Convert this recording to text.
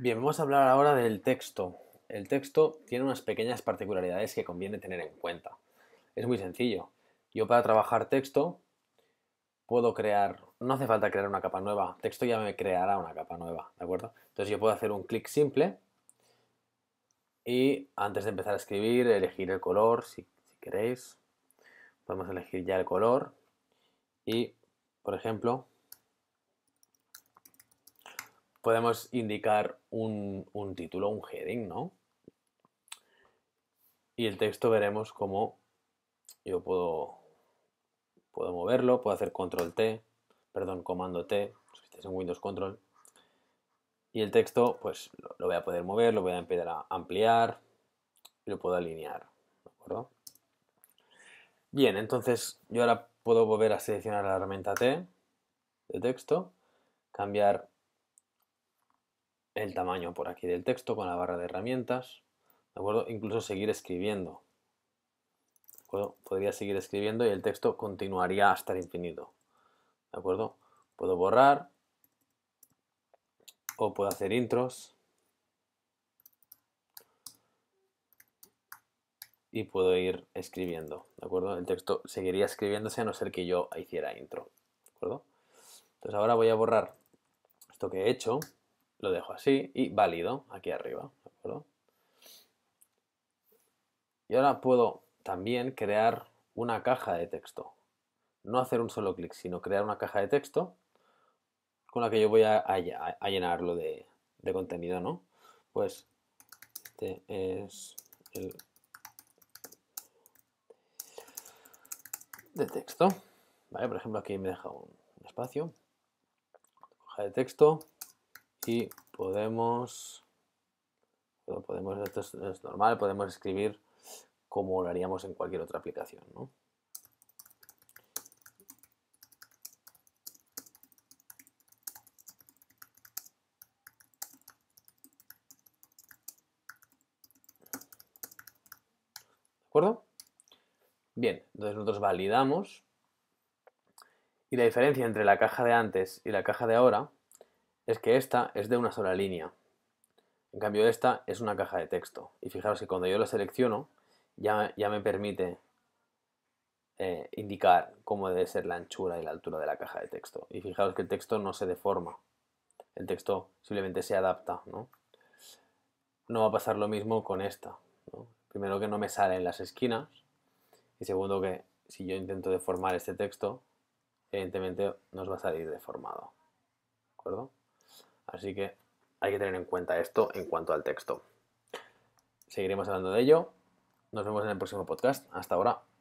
Bien, vamos a hablar ahora del texto. El texto tiene unas pequeñas particularidades que conviene tener en cuenta. Es muy sencillo. Yo para trabajar texto puedo crear, no hace falta crear una capa nueva, texto ya me creará una capa nueva, ¿de acuerdo? Entonces yo puedo hacer un clic simple y antes de empezar a escribir elegir el color, si, queréis, podemos elegir ya el color y, por ejemplo, podemos indicar un, título, un heading, ¿no? Y el texto veremos cómo yo puedo, puedo moverlo, puedo hacer control T, perdón, comando T, si estás en Windows Control. Y el texto, pues lo voy a poder mover, lo voy a empezar a ampliar lo puedo alinear. ¿De acuerdo? Bien, entonces yo ahora puedo volver a seleccionar la herramienta T de texto, cambiar el tamaño por aquí del texto con la barra de herramientas, ¿de acuerdo? Incluso seguir escribiendo. ¿De acuerdo? Podría seguir escribiendo y el texto continuaría hasta el infinito. ¿De acuerdo? Puedo borrar o puedo hacer intros y puedo ir escribiendo, ¿de acuerdo? El texto seguiría escribiéndose a no ser que yo hiciera intro, ¿de acuerdo? Entonces ahora voy a borrar esto que he hecho lo dejo así y válido aquí arriba, Y ahora puedo también crear una caja de texto. No hacer un solo clic, sino crear una caja de texto con la que yo voy a, llenarlo de, contenido, ¿no? Pues este es el de texto. Vale, por ejemplo, aquí me deja un espacio. Caja de texto podemos, podemos, esto es normal, podemos escribir como lo haríamos en cualquier otra aplicación, ¿De acuerdo? Bien, entonces nosotros validamos y la diferencia entre la caja de antes y la caja de ahora es que esta es de una sola línea. En cambio esta es una caja de texto. Y fijaros que cuando yo la selecciono ya, ya me permite eh, indicar cómo debe ser la anchura y la altura de la caja de texto. Y fijaros que el texto no se deforma. El texto simplemente se adapta. No, va a pasar lo mismo con esta. Primero que no me salen las esquinas. Y segundo que si yo intento deformar este texto, evidentemente nos va a salir deformado. ¿De acuerdo? Así que hay que tener en cuenta esto en cuanto al texto. Seguiremos hablando de ello. Nos vemos en el próximo podcast. Hasta ahora.